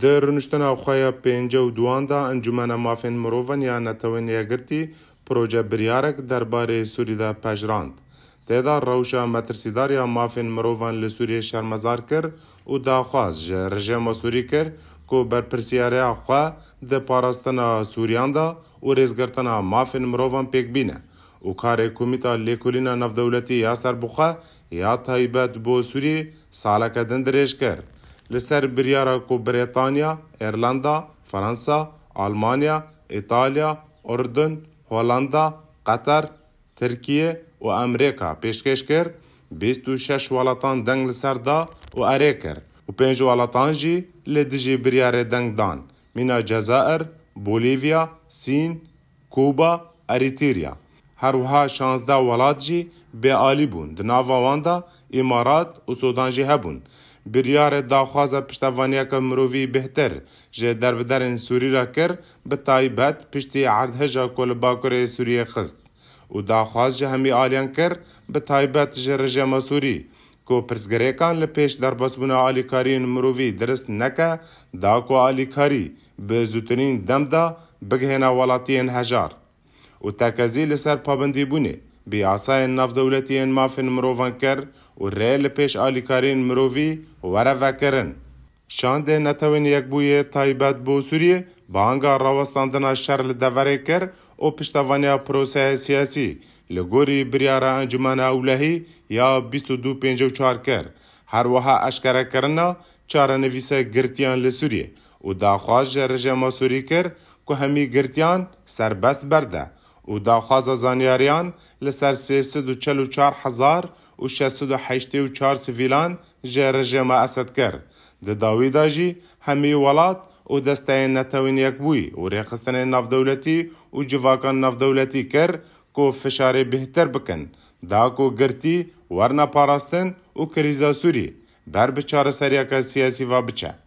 Di rûniştina xwe ya pêncî û duwan de Encûmena Mafên Mirovan ya Netewên proje biryarek derbarê Sûrî de pejrand. Têda rewşa metirsîdar ya mafên mirovan li Sûriyê şermezar kir û daxwaz ji rejema Sûrî kir ku berpirsiyareya xwe di parastina Sûriyan da û rêzgirtina mafên mirovan pêk bîne û karê komîta lêkolîna navdewletî ya serbixwe ya taybet bo Sûriyê saleke din dirêj kir. لسر بريارا كو بريطانيا ايرلندا فرنسا المانيا ايطاليا اردن هولندا قطر تركيا و امريكا كر بيستو شش ولاتان دنگ لسر دا و أريكر و پنج ولاتان جي لدجي بریار دنگ دان من الجزائر بوليفيا سين كوبا اريتريا هر وها 16 ولات جي به آلی بون واندا امارات و سودان جي هبون بریار داخواز پشتوانی که مرووی بهتر جه در بدر دربدرن سوری را کر به تایبت پشتی عردهجا کل باکر سوری خست و داخواز جه همی آلیان کر به تایبت جه رژیم سوری کو پرسگریکان لپیش در بسبون آلیکاری کارین مرووی درست نکه داکو آلیکاری به کاری دم دا بگهن بګهنا ولاتین هجار و تکزیل لسر پابندی بونه بیاسای ناف دولتیان مافین مروان کر و ریل پیش آلیکارین مرووی وره وکرن. شانده نتوین یک بویه تایبت بو سوریه بانگا راوستاندنا شر لدوره کر او پشتوانیا پروسه سیاسی لگوری بریارا انجمن اولهی یا 2254 کر. هر وها اشکره کرنا چاره نویسه گرتیان لسوریه و داخواج رژیم سوری کر که همی گرتیان سربست برده. و داوخواز زانیاریان لسر 344 هزار و 684 سیویلان جه رژیم اسد کر د داوی داجی همی ولات او دسته نتوین یک بوی و ریخستن ناف دولتی و جواکان ناف دولتی کر کو فشار بهتر بکن دا کو گرتی ورنا پاراستن او کریزا سوری بر بچار سریکا سیاسی و بچه